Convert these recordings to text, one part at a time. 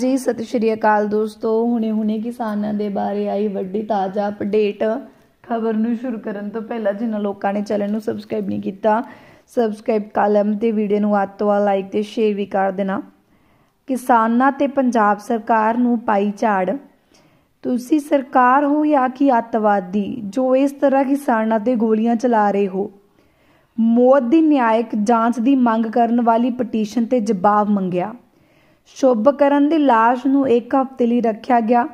ਜੀ ਸਤਿ ਸ਼੍ਰੀ ਅਕਾਲ ਦੋਸਤੋ ਹੁਣੇ-ਹੁਣੇ ਕਿਸਾਨਾਂ ਦੇ ਬਾਰੇ ਆਈ ਵੱਡੀ ਤਾਜ਼ਾ ਅਪਡੇਟ ਖਬਰ ਨੂੰ ਸ਼ੁਰੂ ਕਰਨ ਤੋਂ ਪਹਿਲਾਂ ਜਿਨ੍ਹਾਂ ਲੋਕਾਂ ਨੇ ਚੈਨਲ ਨੂੰ ਸਬਸਕ੍ਰਾਈਬ ਨਹੀਂ ਕੀਤਾ ਸਬਸਕ੍ਰਾਈਬ ਕਾਲਮ ਤੇ ਵੀਡੀਓ ਨੂੰ ਵੱਧ ਤੋਂ ਲਾਈਕ ਤੇ ਸ਼ੇਅਰ ਵੀ ਕਰ ਦੇਣਾ ਕਿਸਾਨਾਂ ਤੇ ਪੰਜਾਬ ਸਰਕਾਰ ਨੂੰ ਪਾਈ ਝਾੜ ਤੁਸੀਂ ਸਰਕਾਰ ਹੋ ਜਾਂ ਕਿ ਅੱਤਵਾਦੀ ਜੋ ਇਸ ਤਰ੍ਹਾਂ ਕਿਸਾਨਾਂ ਤੇ ਗੋਲੀਆਂ ਚਲਾ ਰਹੇ ਹੋ ਮੋਦੀ ਨਿਆਇਕ ਜਾਂਚ ਦੀ ਮੰਗ ਕਰਨ ਵਾਲੀ ਪਟੀਸ਼ਨ ਤੇ ਜਵਾਬ ਮੰਗਿਆ ਕਰਨ ਦੀ লাশ ਨੂੰ ਇੱਕ ਹਫ਼ਤੇ ਲਈ ਰੱਖਿਆ ਗਿਆ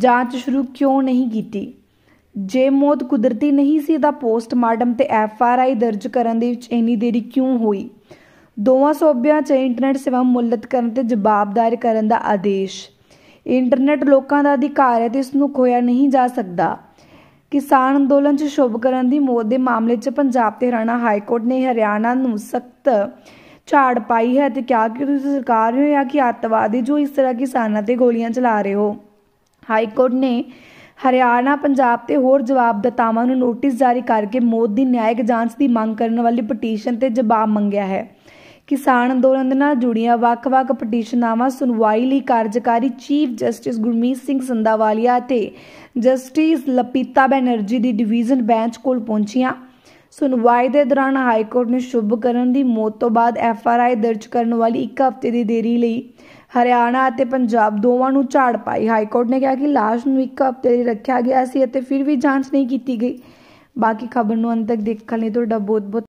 ਜਾਂਚ ਸ਼ੁਰੂ ਕਿਉਂ ਨਹੀਂ ਕੀਤੀ ਜੇ ਮੌਤ ਕੁਦਰਤੀ ਨਹੀਂ ਸੀ ਤਾਂ ਪੋਸਟਮਾਰਟਮ ਤੇ ਐਫ ਆਰ ਆਈ ਦਰਜ ਕਰਨ ਦੇ ਵਿੱਚ ਇੰਨੀ ਦੇਰੀ ਕਿਉਂ ਹੋਈ ਦੋਵਾਂ ਸੋਬਿਆਂ 'ਚ ਇੰਟਰਨੈਟ ਸੇਵਾ ਮੁਲਤ ਕਰਨ ਤੇ ਜਵਾਬਦਾਰ ਕਰਨ ਦਾ ਆਦੇਸ਼ ਇੰਟਰਨੈਟ ਲੋਕਾਂ ਦਾ ਅਧਿਕਾਰ ਹੈ ਤੇ ਇਸ ਨੂੰ ਖੋਇਆ ਨਹੀਂ ਜਾ ਸਕਦਾ ਕਿਸਾਨ ਅੰਦੋਲਨ 'ਚ ਕਰਨ ਦੀ ਮੌਤ ਦੇ ਮਾਮਲੇ 'ਚ ਪੰਜਾਬ ਤੇ ਹਰਿਆਣਾ ਹਾਈ ਕੋਰਟ ਨੇ ਹਰਿਆਣਾ ਨੂੰ ਸਖਤ ਝਾੜ ਪਾਈ ਹੈ ਤੇ ਕਿਆ ਕਿ ਤੁਸੀਂ ਸਰਕਾਰ ਹੋ ਜਾਂ ਕਿ ਅੱਤਵਾਦੀ ਜੋ ਇਸ ਤਰ੍ਹਾਂ ਕਿਸਾਨਾਂ ਤੇ ਗੋਲੀਆਂ ਚਲਾ ਰਹੇ ਹੋ ਹਾਈ ਕੋਰਟ ਨੇ ਹਰਿਆਣਾ ਪੰਜਾਬ ਤੇ ਹੋਰ ਜਵਾਬਦਾਤਾਵਾਂ ਨੂੰ ਨੋਟਿਸ ਜਾਰੀ ਕਰਕੇ ਮੌਤ ਦੀ ਨਿਆਇਕ ਜਾਂਚ ਦੀ ਮੰਗ ਕਰਨ ਵਾਲੀ ਪਟੀਸ਼ਨ ਤੇ ਜਵਾਬ ਮੰਗਿਆ ਹੈ ਕਿਸਾਨ ਅੰਦੋਲਨ ਨਾਲ ਜੁੜੀਆਂ ਵੱਖ-ਵੱਖ ਪਟੀਸ਼ਨਾਵਾਂ ਸੁਣਵਾਈ ਲਈ ਕਾਰਜਕਾਰੀ ਚੀਫ ਜਸਟਿਸ ਗੁਰਮੀਤ ਸਿੰਘ ਸੰਧਾਵਾਲੀਆ ਤੇ ਜਸਟਿਸ ਲਪੀਤਾ ਬੈਨਰਜੀ ਦੀ ਡਿਵੀਜ਼ਨ ਬੈਂਚ ਕੋਲ ਪਹੁੰਚੀਆਂ ਸੁਣਵਾਈ ਦੇ ਦੌਰਾਨ ਹਾਈ ਕੋਰਟ ਨੇ ਸ਼ੁਭਕਰਨ ਦੀ ਮੌਤ ਤੋਂ ਬਾਅਦ ਐਫ ਆਰ ਆਈ ਦਰਜ ਕਰਨ ਵਾਲੀ 1 ਹਫ਼ਤੇ ਦੀ ਦੇਰੀ ਲਈ ਹਰਿਆਣਾ ਅਤੇ ਪੰਜਾਬ ਦੋਵਾਂ ਨੂੰ ਝਾੜ ਪਾਈ ਹਾਈ ਕੋਰਟ ਨੇ ਕਿਹਾ ਕਿ ਲਾਸ਼ ਨੂੰ 1 ਹਫ਼ਤੇ ਲਈ ਰੱਖਿਆ ਗਿਆ ਸੀ ਅਤੇ ਫਿਰ ਵੀ ਜਾਂਚ ਨਹੀਂ ਕੀਤੀ ਗਈ ਬਾਕੀ ਖਬਰ ਨੂੰ ਅੰਤ ਤੱਕ ਦੇਖਣ ਲਈ ਤੁਹਾਡਾ ਬਹੁਤ ਬਹੁਤ